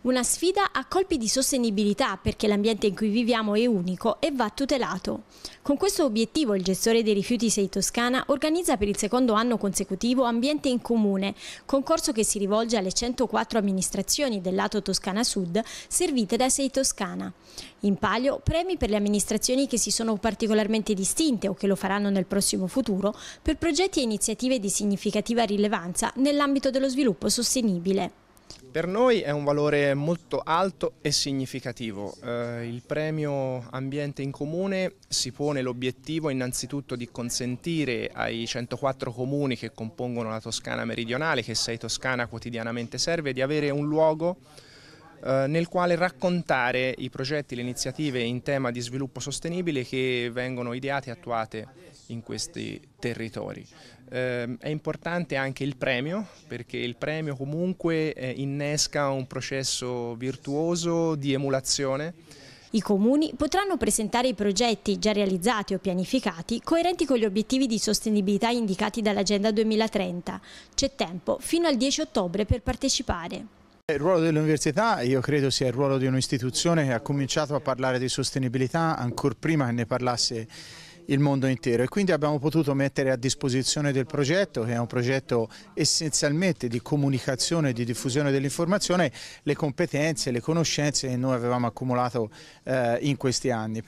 Una sfida a colpi di sostenibilità perché l'ambiente in cui viviamo è unico e va tutelato. Con questo obiettivo il gestore dei rifiuti Sei Toscana organizza per il secondo anno consecutivo Ambiente in Comune, concorso che si rivolge alle 104 amministrazioni del lato Toscana Sud servite da Sei Toscana. In palio premi per le amministrazioni che si sono particolarmente distinte o che lo faranno nel prossimo futuro per progetti e iniziative di significativa rilevanza nell'ambito dello sviluppo sostenibile. Per noi è un valore molto alto e significativo. Eh, il premio Ambiente in Comune si pone l'obiettivo innanzitutto di consentire ai 104 comuni che compongono la Toscana meridionale, che Sei Toscana quotidianamente serve, di avere un luogo eh, nel quale raccontare i progetti, le iniziative in tema di sviluppo sostenibile che vengono ideate e attuate in questi territori. Ehm, è importante anche il premio perché il premio comunque eh, innesca un processo virtuoso di emulazione i comuni potranno presentare i progetti già realizzati o pianificati coerenti con gli obiettivi di sostenibilità indicati dall'Agenda 2030. C'è tempo fino al 10 ottobre per partecipare. Il ruolo dell'università io credo sia il ruolo di un'istituzione che ha cominciato a parlare di sostenibilità ancora prima che ne parlasse il mondo intero e quindi abbiamo potuto mettere a disposizione del progetto che è un progetto essenzialmente di comunicazione e di diffusione dell'informazione le competenze, le conoscenze che noi avevamo accumulato eh, in questi anni.